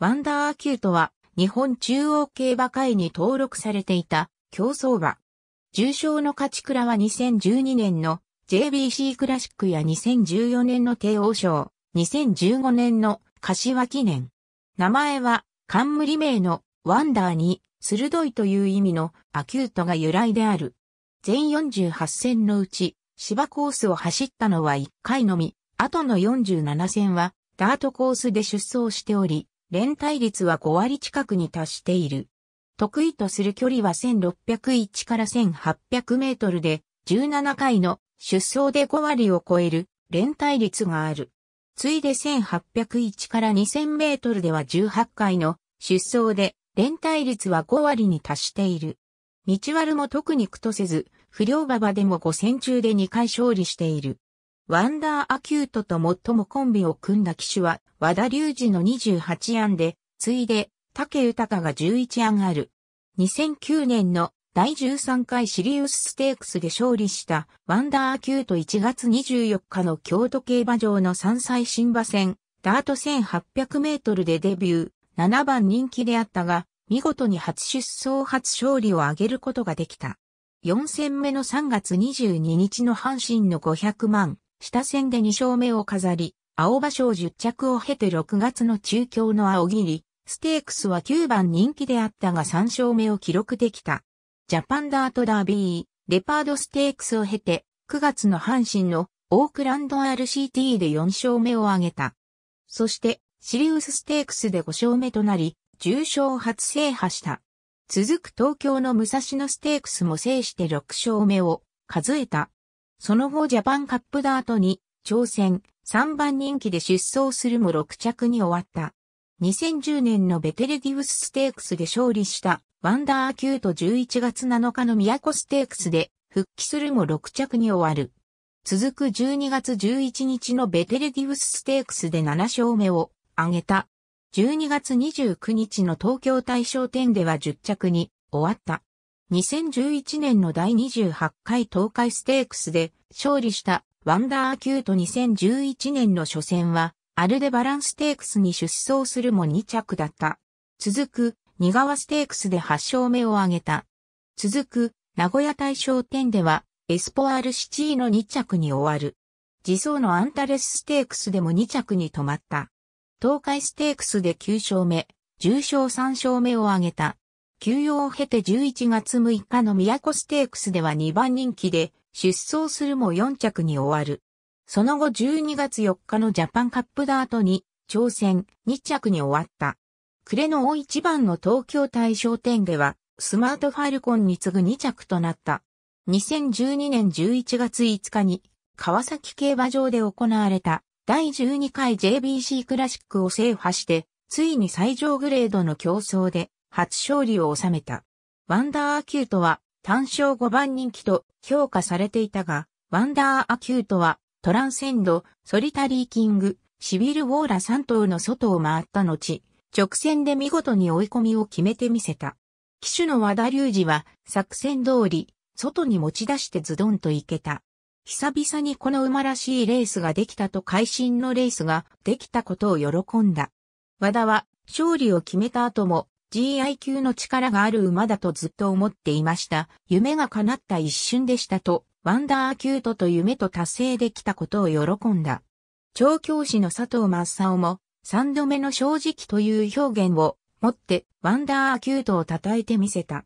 ワンダーアキュートは日本中央競馬会に登録されていた競走馬。重賞の勝ち倉は2012年の JBC クラシックや2014年の帝王賞、2015年の柏記念。名前は冠名のワンダーに鋭いという意味のアキュートが由来である。全48戦のうち芝コースを走ったのは1回のみ、後の47戦はダートコースで出走しており、連帯率は5割近くに達している。得意とする距離は1601から1800メートルで、17回の出走で5割を超える連帯率がある。ついで1801から2000メートルでは18回の出走で連帯率は5割に達している。道割も特に苦とせず、不良馬場でも5戦中で2回勝利している。ワンダーアキュートと最もコンビを組んだ騎手は和田隆二の28案で、次いで竹豊が11案ある。2009年の第13回シリウスステークスで勝利したワンダーアキュート1月24日の京都競馬場の3歳新馬戦、ダート1800メートルでデビュー、7番人気であったが、見事に初出走初勝利を挙げることができた。4戦目の3月22日の阪神の500万下戦で2勝目を飾り、青葉賞10着を経て6月の中京の青切、り、ステークスは9番人気であったが3勝目を記録できた。ジャパンダートダービー、レパードステークスを経て、9月の阪神のオークランド RCT で4勝目を挙げた。そして、シリウスステークスで5勝目となり、重賞初制覇した。続く東京の武蔵野ステークスも制して6勝目を数えた。その後ジャパンカップダートに挑戦、3番人気で出走するも6着に終わった。2010年のベテルディウスステークスで勝利したワンダーキュート11月7日の都ステークスで復帰するも6着に終わる。続く12月11日のベテルディウスステークスで7勝目を挙げた。12月29日の東京大賞典では10着に終わった。2011年の第28回東海ステークスで勝利したワンダーキュート2011年の初戦はアルデバランステークスに出走するも2着だった。続く、ニガワステークスで8勝目を挙げた。続く、名古屋大賞店では、エスポアールシチーの2着に終わる。自走のアンタレスステークスでも2着に止まった。東海ステークスで9勝目、重賞勝3勝目を挙げた。休養を経て11月6日の都ステークスでは2番人気で、出走するも4着に終わる。その後12月4日のジャパンカップダートに、挑戦2着に終わった。暮れの大一番の東京大商店では、スマートファルコンに次ぐ2着となった。2012年11月5日に、川崎競馬場で行われた第12回 JBC クラシックを制覇して、ついに最上グレードの競争で初勝利を収めた。ワンダーアキュートは単勝5番人気と評価されていたが、ワンダーアキュートはトランセンド、ソリタリーキング、シビル・ウォーラ3頭の外を回った後、直線で見事に追い込みを決めてみせた。騎手の和田隆二は作戦通り、外に持ち出してズドンと行けた。久々にこの馬らしいレースができたと会心のレースができたことを喜んだ。和田は勝利を決めた後も GI 級の力がある馬だとずっと思っていました。夢が叶った一瞬でしたと、ワンダーアキュートと夢と達成できたことを喜んだ。調教師の佐藤正夫も、三度目の正直という表現を持って、ワンダーアキュートを称えてみせた。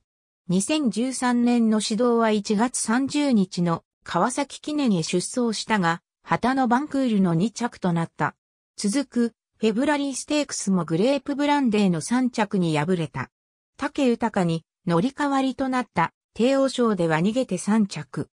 2013年の指導は1月30日の川崎記念へ出走したが、旗のバンクールの2着となった。続くフェブラリーステークスもグレープブランデーの3着に敗れた。竹豊に乗り換わりとなった帝王賞では逃げて3着。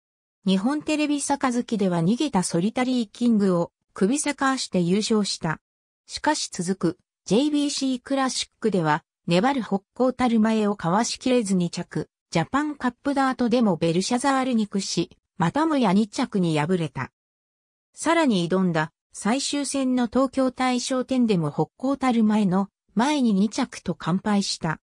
日本テレビ杯では逃げたソリタリーキングを首坂足で優勝した。しかし続く JBC クラシックでは粘る北高たる前をかわしきれず2着、ジャパンカップダートでもベルシャザールに屈し、またもや2着に敗れた。さらに挑んだ最終戦の東京大賞典でも北高たる前の前に2着と完敗した。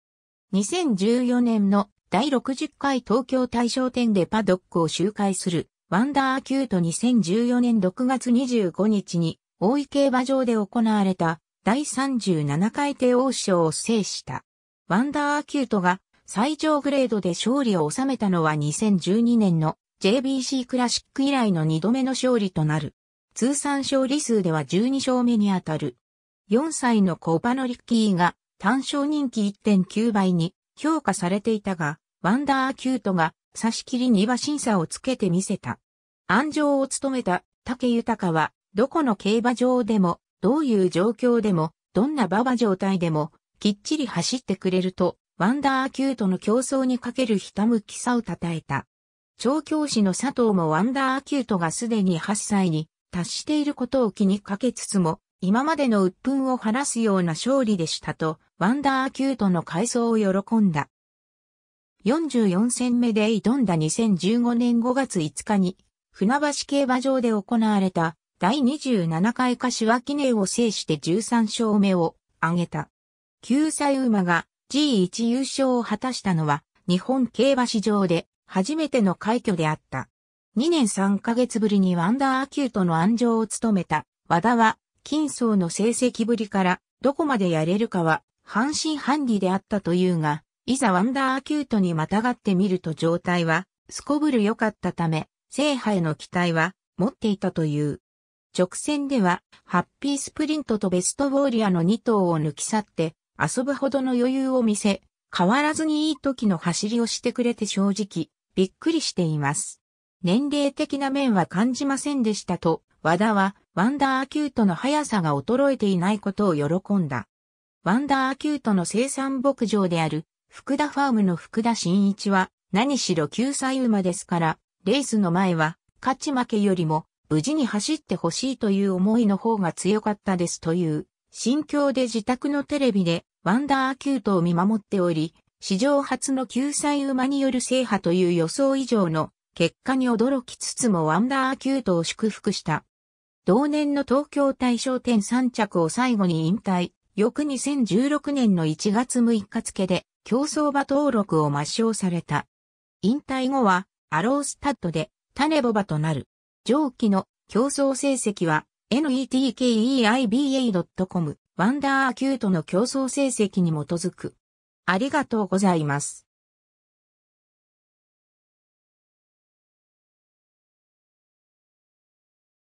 2014年の第60回東京大賞典でパドックを周回するワンダーキュート2014年6月25日に大井競馬場で行われた第37回帝王賞を制した。ワンダーキュートが最上グレードで勝利を収めたのは2012年の JBC クラシック以来の2度目の勝利となる。通算勝利数では12勝目にあたる。4歳のコパノリッキーが単勝人気1.9倍に評価されていたが、ワンダーキュートが差し切りに馬審査をつけてみせた。安城を務めた竹豊は、どこの競馬場でも、どういう状況でも、どんな馬場状態でも、きっちり走ってくれると、ワンダーキュートの競争にかけるひたむきさを称えた。調教師の佐藤もワンダーキュートがすでに8歳に達していることを気にかけつつも、今までの鬱憤を晴らすような勝利でしたと、ワンダーキュートの改装を喜んだ。44戦目で挑んだ2015年5月5日に、船橋競馬場で行われた第27回柏記念を制して13勝目を挙げた。救済馬が G1 優勝を果たしたのは日本競馬史上で初めての快挙であった。2年3ヶ月ぶりにワンダーアキュートの安城を務めた和田は、金層の成績ぶりからどこまでやれるかは半信半疑であったというが、いざワンダーアキュートにまたがってみると状態は、すこぶる良かったため、制覇への期待は持っていたという。直線では、ハッピースプリントとベストウォーリアの2頭を抜き去って、遊ぶほどの余裕を見せ、変わらずにいい時の走りをしてくれて正直、びっくりしています。年齢的な面は感じませんでしたと、和田は、ワンダーアキュートの速さが衰えていないことを喜んだ。ワンダーアキュートの生産牧場である、福田ファームの福田真一は、何しろ9歳馬ですから、レースの前は、勝ち負けよりも、無事に走ってほしいという思いの方が強かったですという、心境で自宅のテレビで、ワンダーアキュートを見守っており、史上初の救済馬による制覇という予想以上の結果に驚きつつもワンダーアキュートを祝福した。同年の東京大賞店3着を最後に引退、翌2016年の1月6日付で競走馬登録を抹消された。引退後はアロースタッドで種ボバとなる。上記の競争成績は netkeiba.com ワンダーアキュートの競争成績に基づく。ありがとうございます。